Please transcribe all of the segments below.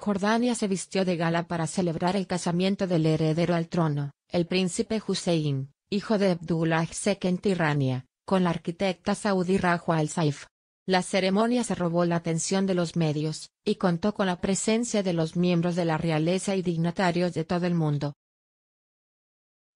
Jordania se vistió de gala para celebrar el casamiento del heredero al trono, el príncipe Hussein, hijo de Abdullah II Tirania, con la arquitecta saudí Rajwa al-Saif. La ceremonia se robó la atención de los medios, y contó con la presencia de los miembros de la realeza y dignatarios de todo el mundo.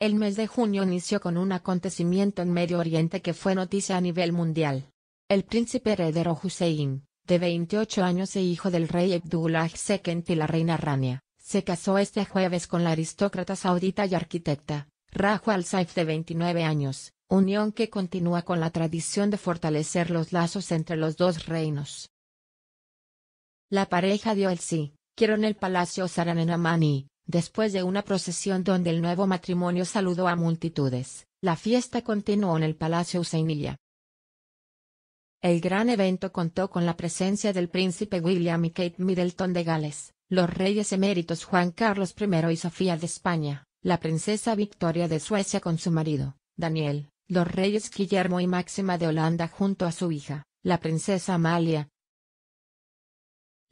El mes de junio inició con un acontecimiento en Medio Oriente que fue noticia a nivel mundial. El príncipe heredero Hussein, de 28 años e hijo del rey Abdullah II y la reina Rania, se casó este jueves con la aristócrata saudita y arquitecta, Raju al-Saif de 29 años, unión que continúa con la tradición de fortalecer los lazos entre los dos reinos. La pareja dio el sí, quiero en el Palacio Saran en Amani, después de una procesión donde el nuevo matrimonio saludó a multitudes. La fiesta continuó en el Palacio Usainilla. El gran evento contó con la presencia del príncipe William y Kate Middleton de Gales, los reyes eméritos Juan Carlos I y Sofía de España, la princesa Victoria de Suecia con su marido, Daniel, los reyes Guillermo y Máxima de Holanda junto a su hija, la princesa Amalia.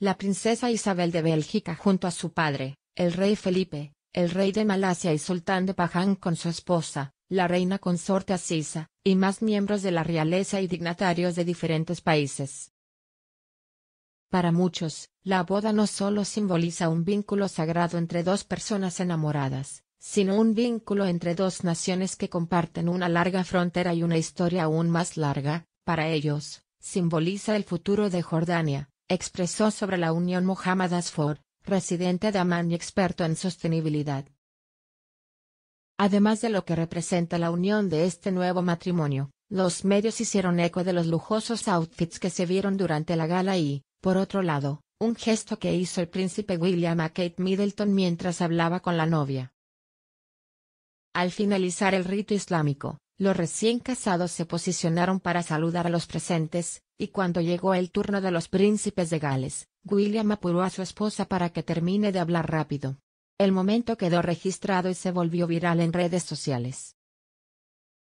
La princesa Isabel de Bélgica junto a su padre, el rey Felipe, el rey de Malasia y sultán de Paján con su esposa, la reina consorte Asisa, y más miembros de la realeza y dignatarios de diferentes países. Para muchos, la boda no solo simboliza un vínculo sagrado entre dos personas enamoradas, sino un vínculo entre dos naciones que comparten una larga frontera y una historia aún más larga, para ellos, simboliza el futuro de Jordania, expresó sobre la Unión Mohamed Asfor, residente de Amán y experto en sostenibilidad. Además de lo que representa la unión de este nuevo matrimonio, los medios hicieron eco de los lujosos outfits que se vieron durante la gala y, por otro lado, un gesto que hizo el príncipe William a Kate Middleton mientras hablaba con la novia. Al finalizar el rito islámico, los recién casados se posicionaron para saludar a los presentes, y cuando llegó el turno de los príncipes de Gales, William apuró a su esposa para que termine de hablar rápido. El momento quedó registrado y se volvió viral en redes sociales.